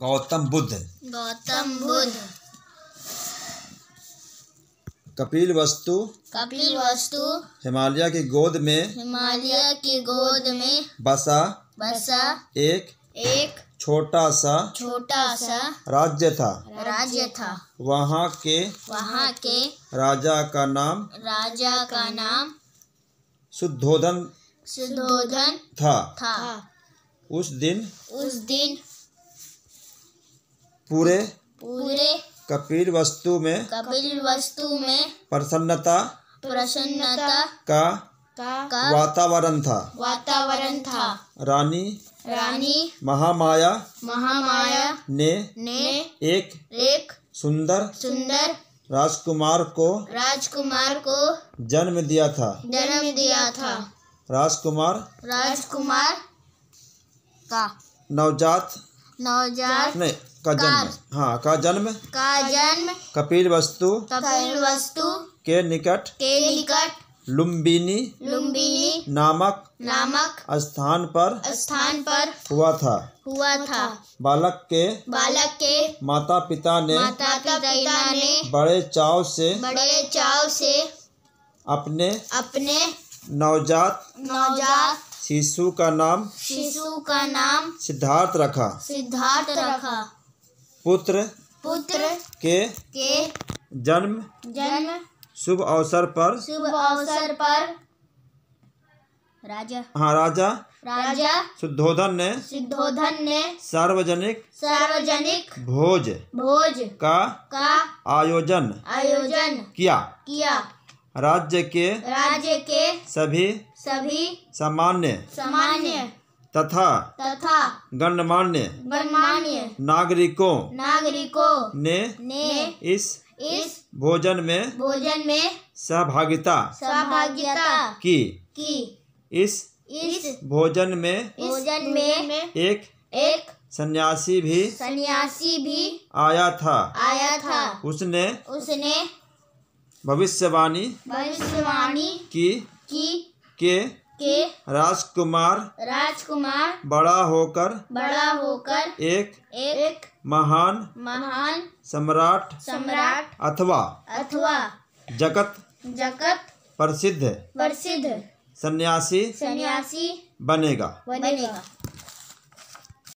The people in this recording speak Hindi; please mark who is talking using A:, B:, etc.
A: गौतम बुद्ध
B: गौतम बुद्ध
A: कपिल वस्तु
B: कपिल वस्तु
A: हिमालय की गोद में
B: हिमालय की गोद में बसा बसा एक एक
A: छोटा सा
B: छोटा सा राज्य था राज्य था
A: वहाँ के
B: वहाँ के
A: राजा का नाम
B: राजा का नाम
A: शुद्धोधन
B: शुद्धोधन था था उस दिन उस दिन पूरे पूरे
A: कपिल वस्तु में
B: कपिल वस्तु में
A: प्रसन्नता
B: प्रसन्नता
A: का वातावरण था
B: वातावरण था रानी रानी
A: महामाया
B: महामाया ने ने एक एक सुंदर सुंदर
A: राजकुमार को
B: राजकुमार को
A: जन्म दिया था
B: जन्म दिया था
A: राजकुमार
B: राजकुमार का नवजात नवजात
A: नहीं का जन्म हाँ का जन्म
B: का जन्म
A: कपिल वस्तु
B: कपिल वस्तु के निकट के निकट लुम्बिनी लुम्बिनी नामक नामक
A: स्थान पर
B: स्थान पर हुआ था हुआ था बालक के बालक के
A: माता पिता ने
B: माता पिता ने
A: बड़े चाव से
B: बड़े चाव से अपने अपने
A: नवजात
B: नवजात
A: शिशु का नाम
B: शिशु का नाम
A: सिद्धार्थ रखा
B: सिद्धार्थ रखा पुत्र पुत्र के के जन्म जन्म
A: शुभ अवसर पर
B: शुभ अवसर पर राजा हाँ राजा राजा
A: शुद्धोधन ने
B: सिद्धोधन ने
A: सार्वजनिक
B: सार्वजनिक भोज भोज का का आयोजन आयोजन किया किया राज्य के राज्य के सभी सभी सामान्य सामान्य तथा तथा
A: गणमान्य
B: गणमान्य
A: नागरिकों
B: नागरिकों ने ने इस इस
A: भोजन में
B: भोजन में
A: सहभागिता
B: सहभागिता की की इस इस
A: भोजन में
B: भोजन में एक एक
A: सन्यासी भी
B: सन्यासी भी आया था आया था उसने उसने
A: भविष्यवाणी
B: भविष्यवाणी की की के के
A: राजकुमार
B: राजकुमार
A: बड़ा होकर
B: बड़ा होकर एक एक महान महान सम्राट सम्राट अथवा अथवा जगत जगत प्रसिद्ध प्रसिद्ध सन्यासी सन्यासी बनेगा बनेगा